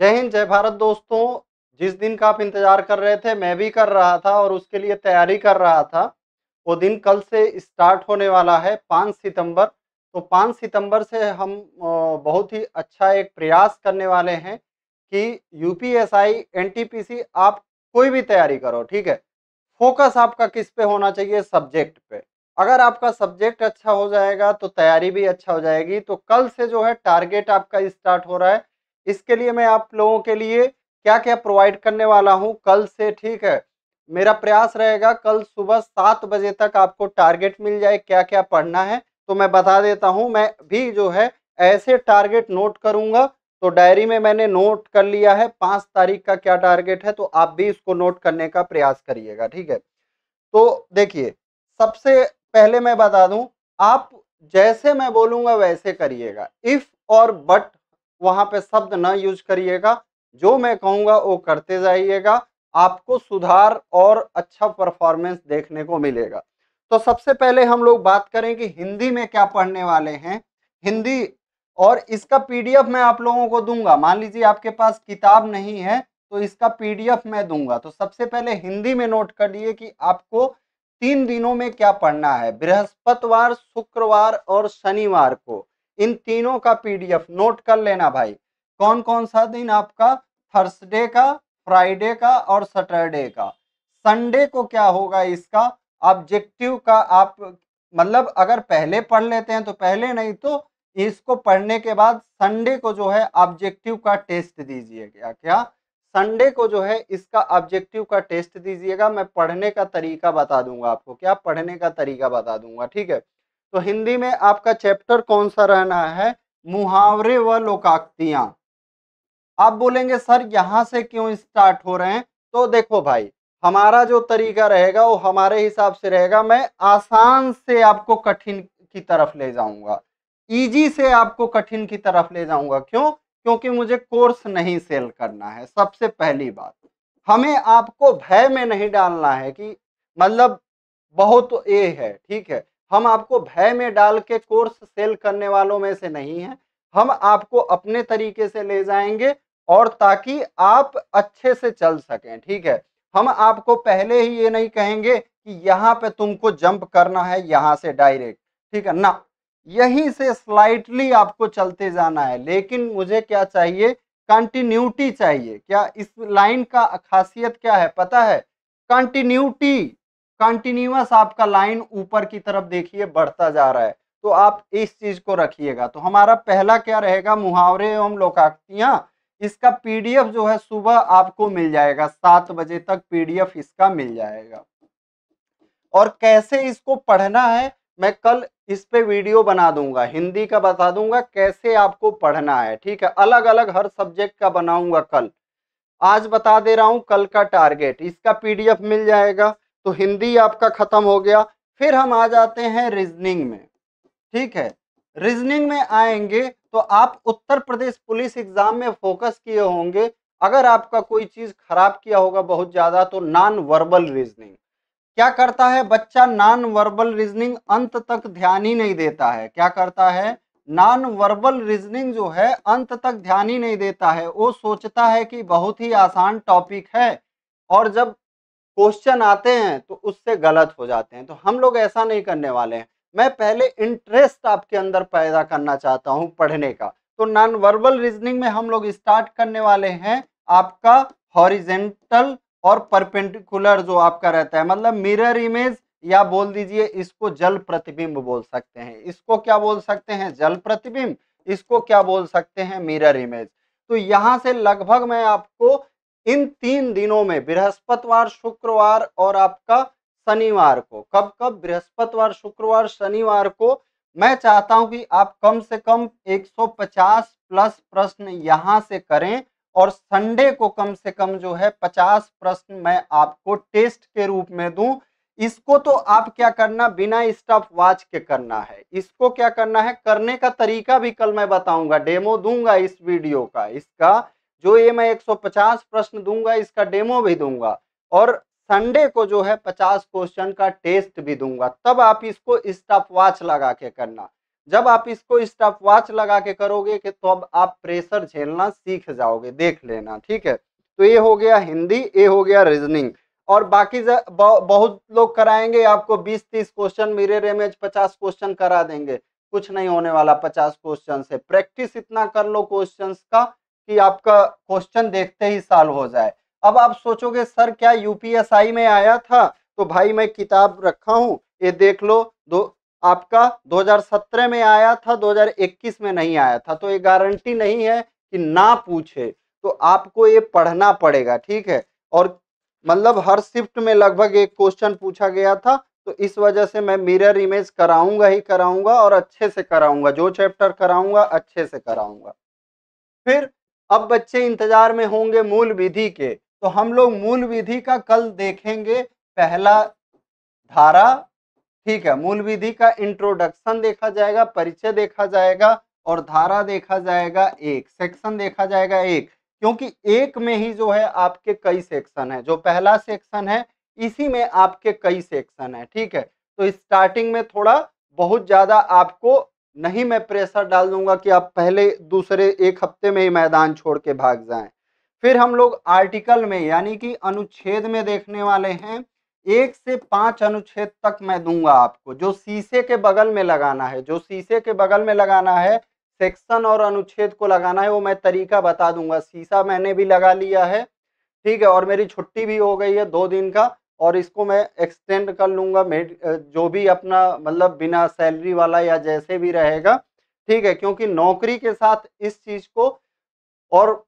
जय हिंद जय भारत दोस्तों जिस दिन का आप इंतजार कर रहे थे मैं भी कर रहा था और उसके लिए तैयारी कर रहा था वो दिन कल से स्टार्ट होने वाला है पाँच सितंबर तो पाँच सितंबर से हम बहुत ही अच्छा एक प्रयास करने वाले हैं कि यूपीएसआई एनटीपीसी आप कोई भी तैयारी करो ठीक है फोकस आपका किस पे होना चाहिए सब्जेक्ट पे अगर आपका सब्जेक्ट अच्छा हो जाएगा तो तैयारी भी अच्छा हो जाएगी तो कल से जो है टारगेट आपका स्टार्ट हो रहा है इसके लिए मैं आप लोगों के लिए क्या क्या प्रोवाइड करने वाला हूँ कल से ठीक है मेरा प्रयास रहेगा कल सुबह सात बजे तक आपको टारगेट मिल जाए क्या क्या पढ़ना है तो मैं बता देता हूँ मैं भी जो है ऐसे टारगेट नोट करूँगा तो डायरी में मैंने नोट कर लिया है पाँच तारीख का क्या टारगेट है तो आप भी इसको नोट करने का प्रयास करिएगा ठीक है तो देखिए सबसे पहले मैं बता दूं आप जैसे मैं बोलूँगा वैसे करिएगा इफ़ और बट वहां पे शब्द ना यूज करिएगा जो मैं कहूंगा वो करते जाइएगा आपको सुधार और अच्छा परफॉर्मेंस देखने को मिलेगा तो सबसे पहले हम लोग बात करें कि हिंदी में क्या पढ़ने वाले हैं हिंदी और इसका पीडीएफ मैं आप लोगों को दूंगा मान लीजिए आपके पास किताब नहीं है तो इसका पीडीएफ मैं दूंगा तो सबसे पहले हिंदी में नोट लिए कि आपको तीन दिनों में क्या पढ़ना है बृहस्पतिवार शुक्रवार और शनिवार को इन तीनों का पीडीएफ नोट कर लेना भाई कौन कौन सा दिन आपका थर्सडे का फ्राइडे का और सैटरडे का संडे को क्या होगा इसका ऑब्जेक्टिव का आप मतलब अगर पहले पढ़ लेते हैं तो पहले नहीं तो इसको पढ़ने के बाद संडे को जो है ऑब्जेक्टिव का टेस्ट दीजिएगा क्या संडे को जो है इसका ऑब्जेक्टिव का टेस्ट दीजिएगा मैं पढ़ने का तरीका बता दूंगा आपको क्या पढ़ने का तरीका बता दूंगा ठीक है तो हिंदी में आपका चैप्टर कौन सा रहना है मुहावरे व लोकाक्तियां आप बोलेंगे सर यहां से क्यों स्टार्ट हो रहे हैं तो देखो भाई हमारा जो तरीका रहेगा वो हमारे हिसाब से रहेगा मैं आसान से आपको कठिन की तरफ ले जाऊंगा इजी से आपको कठिन की तरफ ले जाऊंगा क्यों क्योंकि मुझे कोर्स नहीं सेल करना है सबसे पहली बात हमें आपको भय में नहीं डालना है कि मतलब बहुत ये है ठीक है हम आपको भय में डाल के कोर्स सेल करने वालों में से नहीं है हम आपको अपने तरीके से ले जाएंगे और ताकि आप अच्छे से चल सकें ठीक है हम आपको पहले ही ये नहीं कहेंगे कि यहाँ पे तुमको जंप करना है यहाँ से डायरेक्ट ठीक है ना यहीं से स्लाइटली आपको चलते जाना है लेकिन मुझे क्या चाहिए कंटिन्यूटी चाहिए क्या इस लाइन का खासियत क्या है पता है कंटिन्यूटी कंटिन्यूस आपका लाइन ऊपर की तरफ देखिए बढ़ता जा रहा है तो आप इस चीज को रखिएगा तो हमारा पहला क्या रहेगा मुहावरे एवं लोकाक्तियां इसका पीडीएफ जो है सुबह आपको मिल जाएगा सात बजे तक पीडीएफ इसका मिल जाएगा और कैसे इसको पढ़ना है मैं कल इस पे वीडियो बना दूंगा हिंदी का बता दूंगा कैसे आपको पढ़ना है ठीक है अलग अलग हर सब्जेक्ट का बनाऊंगा कल आज बता दे रहा हूं कल का टारगेट इसका पीडीएफ मिल जाएगा तो हिंदी आपका खत्म हो गया फिर हम आ जाते हैं रीजनिंग में ठीक है रीजनिंग में आएंगे तो आप उत्तर प्रदेश पुलिस एग्जाम में फोकस किए होंगे अगर आपका कोई चीज खराब किया होगा बहुत ज्यादा तो नॉन वर्बल रीजनिंग क्या करता है बच्चा नॉन वर्बल रीजनिंग अंत तक ध्यान ही नहीं देता है क्या करता है नॉन वर्बल रीजनिंग जो है अंत तक ध्यान ही नहीं देता है वो सोचता है कि बहुत ही आसान टॉपिक है और जब क्वेश्चन आते हैं तो उससे गलत हो जाते हैं तो हम लोग ऐसा नहीं करने वाले हैं मैं पहले इंटरेस्ट आपके अंदर पैदा करना चाहता हूँ पढ़ने का तो नॉन वर्बल रीजनिंग में हम लोग स्टार्ट करने वाले हैं आपका हॉरिजेंटल और परपेंडिकुलर जो आपका रहता है मतलब मिरर इमेज या बोल दीजिए इसको जल प्रतिबिंब बोल सकते हैं इसको क्या बोल सकते हैं जल प्रतिबिंब इसको क्या बोल सकते हैं मिरर इमेज तो यहाँ से लगभग मैं आपको इन तीन दिनों में बृहस्पतिवार शुक्रवार और आपका शनिवार को कब कब बृहस्पतिवार शुक्रवार शनिवार को मैं चाहता हूं कि आप कम से कम 150 प्लस प्रश्न यहां से करें और संडे को कम से कम जो है 50 प्रश्न मैं आपको टेस्ट के रूप में दूं इसको तो आप क्या करना बिना स्टॉप वॉच के करना है इसको क्या करना है करने का तरीका भी कल मैं बताऊंगा डेमो दूंगा इस वीडियो का इसका जो ये मैं 150 प्रश्न दूंगा इसका डेमो भी दूंगा और संडे को जो है 50 क्वेश्चन का टेस्ट भी दूंगा तब आप इसको स्टॉप वॉच लगा के करना जब आप इसको स्टॉप वॉच लगा के करोगे कि तो अब आप प्रेशर झेलना सीख जाओगे देख लेना ठीक है तो ये हो गया हिंदी ये हो गया रीजनिंग और बाकी बहुत लोग कराएंगे आपको 20-30 क्वेश्चन मेरे रेमेज 50 क्वेश्चन करा देंगे कुछ नहीं होने वाला 50 क्वेश्चन से प्रैक्टिस इतना कर लो क्वेश्चंस का कि आपका क्वेश्चन देखते ही सॉल्व हो जाए अब आप सोचोगे सर क्या यूपीएसआई में आया था तो भाई मैं किताब रखा हूँ ये देख लो दो आपका 2017 में आया था 2021 में नहीं आया था तो ये गारंटी नहीं है कि ना पूछे तो आपको ये पढ़ना पड़ेगा ठीक है और मतलब हर शिफ्ट में लगभग एक क्वेश्चन पूछा गया था तो इस वजह से मैं मिरर इमेज कराऊंगा ही कराऊंगा और अच्छे से कराऊंगा जो चैप्टर कराऊंगा अच्छे से कराऊंगा फिर अब बच्चे इंतजार में होंगे मूल विधि के तो हम लोग मूल विधि का कल देखेंगे पहला धारा ठीक है मूल विधि का इंट्रोडक्शन देखा जाएगा परिचय देखा जाएगा और धारा देखा जाएगा एक सेक्शन देखा जाएगा एक क्योंकि एक में ही जो है आपके कई सेक्शन है जो पहला सेक्शन है इसी में आपके कई सेक्शन है ठीक है तो स्टार्टिंग में थोड़ा बहुत ज़्यादा आपको नहीं मैं प्रेशर डाल दूंगा कि आप पहले दूसरे एक हफ्ते में ही मैदान छोड़ के भाग जाएं फिर हम लोग आर्टिकल में यानी कि अनुच्छेद में देखने वाले हैं एक से पांच अनुच्छेद तक मैं दूंगा आपको जो शीशे के बगल में लगाना है जो शीशे के बगल में लगाना है सेक्शन और अनुच्छेद को लगाना है वो मैं तरीका बता दूंगा शीशा मैंने भी लगा लिया है ठीक है और मेरी छुट्टी भी हो गई है दो दिन का और इसको मैं एक्सटेंड कर लूँगा मेड जो भी अपना मतलब बिना सैलरी वाला या जैसे भी रहेगा ठीक है क्योंकि नौकरी के साथ इस चीज़ को और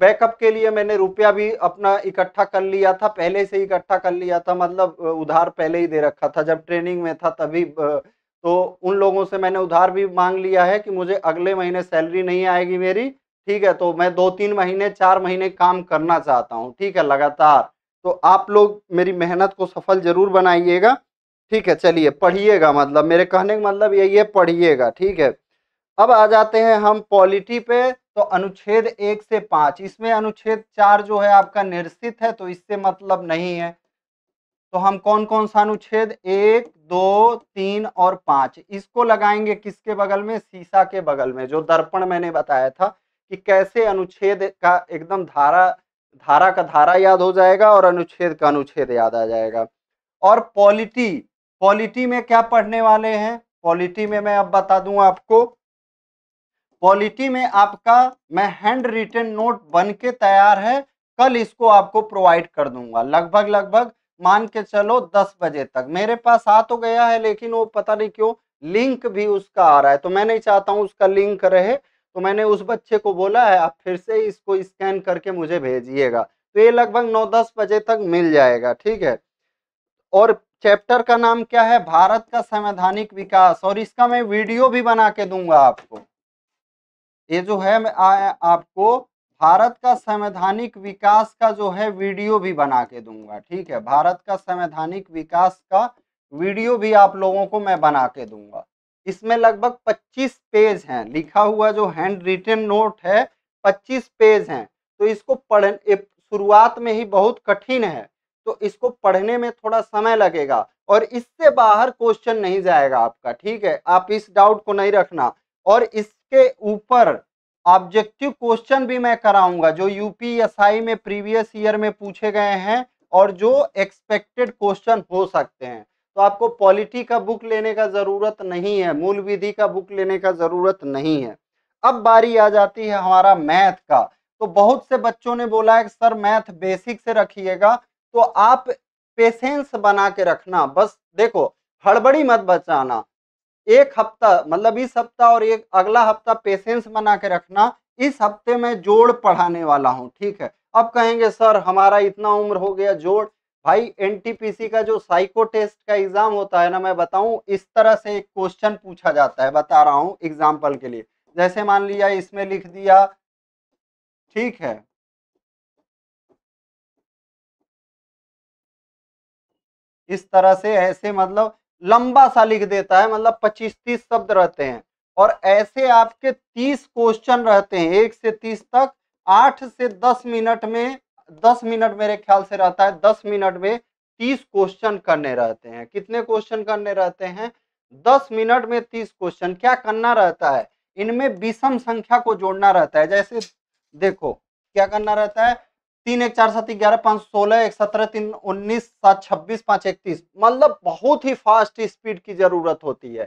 बैकअप के लिए मैंने रुपया भी अपना इकट्ठा कर लिया था पहले से इकट्ठा कर लिया था मतलब उधार पहले ही दे रखा था जब ट्रेनिंग में था तभी तो उन लोगों से मैंने उधार भी मांग लिया है कि मुझे अगले महीने सैलरी नहीं आएगी मेरी ठीक है तो मैं दो तीन महीने चार महीने काम करना चाहता हूँ ठीक है लगातार तो आप लोग मेरी मेहनत को सफल ज़रूर बनाइएगा ठीक है चलिए पढ़िएगा मतलब मेरे कहने का मतलब यही है पढ़िएगा ठीक है अब आ जाते हैं हम पॉलिटी पे तो अनुच्छेद एक से पांच इसमें अनुच्छेद चार जो है आपका निरसित है तो इससे मतलब नहीं है तो हम कौन कौन सा अनुच्छेद एक दो तीन और पांच इसको लगाएंगे किसके बगल में शीशा के बगल में जो दर्पण मैंने बताया था कि कैसे अनुच्छेद का एकदम धारा धारा का धारा याद हो जाएगा और अनुच्छेद का अनुच्छेद याद आ जाएगा और पॉलिटी पॉलिटी में क्या पढ़ने वाले हैं पॉलिटी में मैं अब बता दूं आपको पॉलिटी में आपका मैं हैंड रिटन नोट बन के तैयार है कल इसको आपको प्रोवाइड कर दूंगा लगभग लगभग मान के चलो दस बजे तक मेरे पास आ तो गया है लेकिन वो पता नहीं क्यों लिंक भी उसका आ रहा है तो मैं नहीं चाहता हूं उसका लिंक रहे तो मैंने उस बच्चे को बोला है आप फिर से इसको स्कैन करके मुझे भेजिएगा तो ये लगभग नौ दस बजे तक मिल जाएगा ठीक है और चैप्टर का नाम क्या है भारत का संवैधानिक विकास और इसका मैं वीडियो भी बना के दूंगा आपको ये जो है मैं आपको भारत का संवैधानिक विकास का जो है वीडियो भी बना के दूंगा ठीक है भारत का संवैधानिक विकास का वीडियो भी आप लोगों को मैं बना के दूंगा इसमें लगभग 25 पेज हैं लिखा हुआ जो हैंड रिटेन नोट है 25 पेज हैं तो इसको पढ़ शुरुआत में ही बहुत कठिन है तो इसको पढ़ने में थोड़ा समय लगेगा और इससे बाहर क्वेश्चन नहीं जाएगा आपका ठीक है आप इस डाउट को नहीं रखना और इसके ऊपर ऑब्जेक्टिव क्वेश्चन भी मैं कराऊंगा जो यूपीएसआई में प्रीवियस ईयर में पूछे गए हैं और जो एक्सपेक्टेड क्वेश्चन हो सकते हैं तो आपको पॉलिटी का बुक लेने का ज़रूरत नहीं है मूल विधि का बुक लेने का ज़रूरत नहीं है अब बारी आ जाती है हमारा मैथ का तो बहुत से बच्चों ने बोला है कि सर मैथ बेसिक से रखिएगा तो आप पेशेंस बना के रखना बस देखो हड़बड़ी मत बचाना एक हफ्ता मतलब इस हफ्ता और एक अगला हफ्ता पेशेंस बना के रखना इस हफ्ते में जोड़ पढ़ाने वाला हूँ ठीक है अब कहेंगे सर हमारा इतना उम्र हो गया जोड़ भाई एनटीपीसी का जो साइको टेस्ट का एग्जाम होता है ना मैं बताऊं इस तरह से एक क्वेश्चन पूछा जाता है बता रहा हूं एग्जाम्पल के लिए जैसे मान लिया इसमें लिख दिया ठीक है इस तरह से ऐसे मतलब लंबा सा लिख देता है मतलब पच्चीस तीस शब्द रहते हैं और ऐसे आपके तीस क्वेश्चन रहते हैं एक से तीस तक आठ से दस मिनट में दस मिनट मेरे ख्याल से रहता है दस मिनट में तीस क्वेश्चन करने रहते हैं कितने क्वेश्चन करने रहते हैं दस मिनट में तीस क्वेश्चन क्या करना रहता है इनमें विषम संख्या को जोड़ना रहता है जैसे देखो क्या करना रहता है तीन एक चार सात ग्यारह पाँच सोलह एक सत्रह तीन उन्नीस सात छब्बीस पाँच इकतीस मतलब बहुत ही फास्ट स्पीड की जरूरत होती है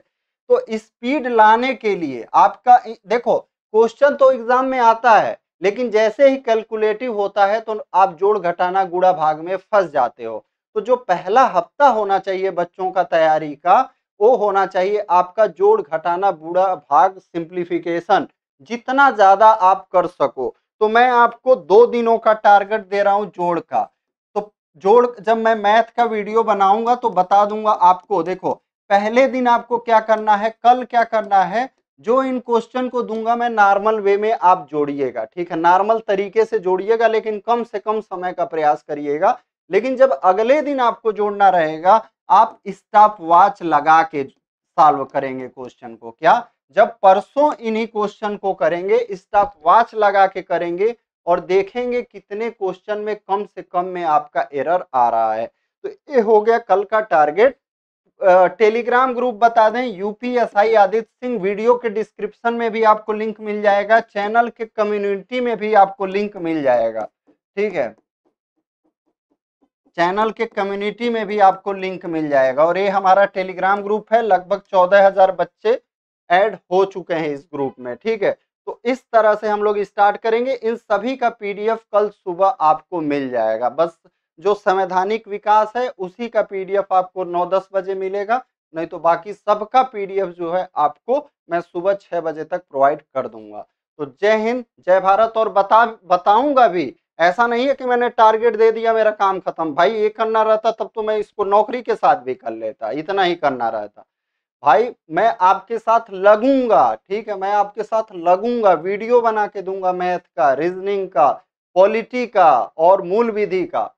तो स्पीड लाने के लिए आपका देखो क्वेश्चन तो एग्जाम में आता है लेकिन जैसे ही कैलकुलेटिव होता है तो आप जोड़ घटाना गुड़ा भाग में फंस जाते हो तो जो पहला हफ्ता होना चाहिए बच्चों का तैयारी का वो होना चाहिए आपका जोड़ घटाना बूढ़ा भाग सिंप्लीफिकेशन जितना ज़्यादा आप कर सको तो मैं आपको दो दिनों का टारगेट दे रहा हूं जोड़ का तो जोड़ जब मैं मैथ का वीडियो बनाऊंगा तो बता दूंगा आपको देखो पहले दिन आपको क्या करना है कल क्या करना है जो इन क्वेश्चन को दूंगा मैं नॉर्मल वे में आप जोड़िएगा ठीक है नॉर्मल तरीके से जोड़िएगा लेकिन कम से कम समय का प्रयास करिएगा लेकिन जब अगले दिन आपको जोड़ना रहेगा आप स्टॉप वॉच लगा के सॉल्व करेंगे क्वेश्चन को क्या जब परसों इन्हीं क्वेश्चन को करेंगे स्टॉप वॉच लगा के करेंगे और देखेंगे कितने क्वेश्चन में कम से कम में आपका एरर आ रहा है तो ये हो गया कल का टारगेट टेलीग्राम ग्रुप बता दें यूपीएसआई आदित्य सिंह वीडियो के डिस्क्रिप्शन में भी आपको लिंक मिल जाएगा चैनल के कम्युनिटी में भी आपको लिंक मिल जाएगा ठीक है चैनल के कम्युनिटी में भी आपको लिंक मिल जाएगा और ये हमारा टेलीग्राम ग्रुप है लगभग चौदह हजार बच्चे ऐड हो चुके हैं इस ग्रुप में ठीक है तो इस तरह से हम लोग स्टार्ट करेंगे इन सभी का पीडीएफ कल सुबह आपको मिल जाएगा बस जो संवैधानिक विकास है उसी का पीडीएफ आपको नौ दस बजे मिलेगा नहीं तो बाकी सबका पीडीएफ जो है आपको मैं सुबह छह बजे तक प्रोवाइड कर दूंगा तो जय हिंद जय भारत और बता बताऊंगा भी ऐसा नहीं है कि मैंने टारगेट दे दिया मेरा काम खत्म भाई ये करना रहता तब तो मैं इसको नौकरी के साथ भी कर लेता इतना ही करना रहता भाई मैं आपके साथ लगूंगा ठीक है मैं आपके साथ लगूंगा वीडियो बना के दूंगा मैथ का रीजनिंग का पॉलिटी का और मूल विधि का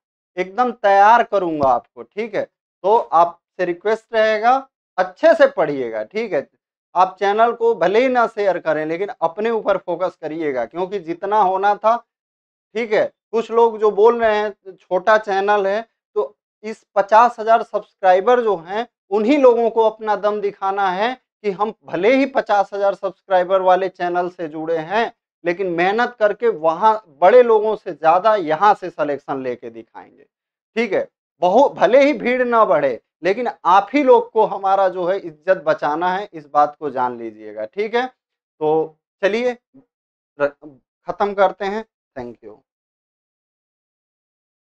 एकदम तैयार करूंगा आपको ठीक है तो आपसे रिक्वेस्ट रहेगा अच्छे से पढ़िएगा ठीक है आप चैनल को भले ही ना शेयर करें लेकिन अपने ऊपर फोकस करिएगा क्योंकि जितना होना था ठीक है कुछ लोग जो बोल रहे हैं छोटा चैनल है तो इस पचास हजार सब्सक्राइबर जो हैं उन्हीं लोगों को अपना दम दिखाना है कि हम भले ही पचास हजार सब्सक्राइबर वाले चैनल से जुड़े हैं लेकिन मेहनत करके वहां बड़े लोगों से ज़्यादा यहाँ से सलेक्शन लेके दिखाएंगे ठीक है बहुत भले ही भीड़ ना बढ़े लेकिन आप ही लोग को हमारा जो है इज्जत बचाना है इस बात को जान लीजिएगा ठीक है तो चलिए ख़त्म करते हैं थैंक यू